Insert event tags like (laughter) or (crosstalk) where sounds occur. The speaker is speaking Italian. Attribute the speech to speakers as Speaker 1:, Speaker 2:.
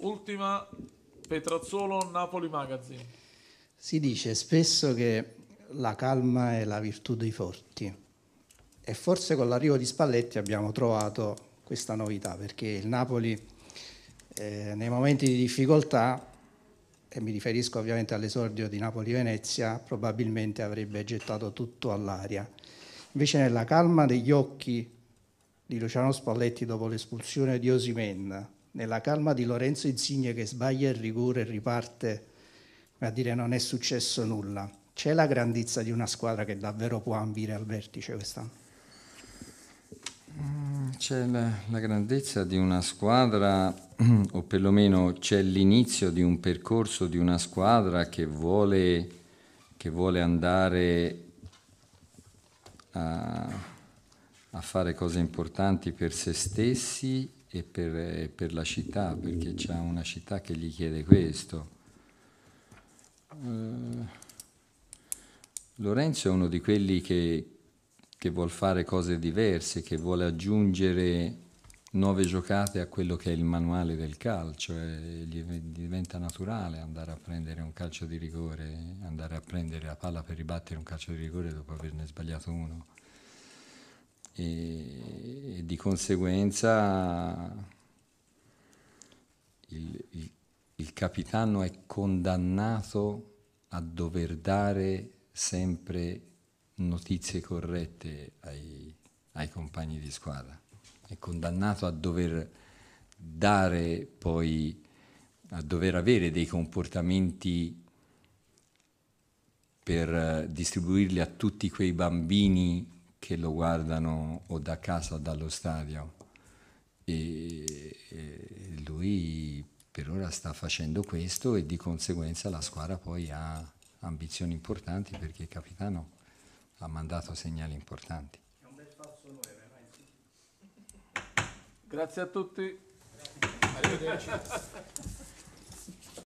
Speaker 1: Ultima Petrazzolo Napoli Magazine.
Speaker 2: Si dice spesso che la calma è la virtù dei forti e forse con l'arrivo di Spalletti abbiamo trovato questa novità perché il Napoli eh, nei momenti di difficoltà, e mi riferisco ovviamente all'esordio di Napoli-Venezia, probabilmente avrebbe gettato tutto all'aria. Invece nella calma degli occhi di Luciano Spalletti dopo l'espulsione di Osimen, nella calma di Lorenzo Insigne che sbaglia il rigore e riparte a dire non è successo nulla. C'è la grandezza di una squadra che davvero può ambire al vertice quest'anno? Mm,
Speaker 1: c'è la, la grandezza di una squadra, (clears throat) o perlomeno c'è l'inizio di un percorso di una squadra che vuole, che vuole andare a, a fare cose importanti per se stessi e per, e per la città, perché c'è una città che gli chiede questo. Uh, Lorenzo è uno di quelli che, che vuole fare cose diverse, che vuole aggiungere nuove giocate a quello che è il manuale del calcio e eh, gli diventa naturale andare a prendere un calcio di rigore, andare a prendere la palla per ribattere un calcio di rigore dopo averne sbagliato uno e, e di conseguenza il, il, il capitano è condannato a dover dare sempre notizie corrette ai, ai, compagni di squadra, è condannato a dover dare poi, a dover avere dei comportamenti per distribuirli a tutti quei bambini che lo guardano o da casa o dallo stadio. E, e lui per ora sta facendo questo e di conseguenza la squadra poi ha ambizioni importanti perché il capitano ha mandato segnali importanti.
Speaker 2: Grazie a tutti. Arrivederci.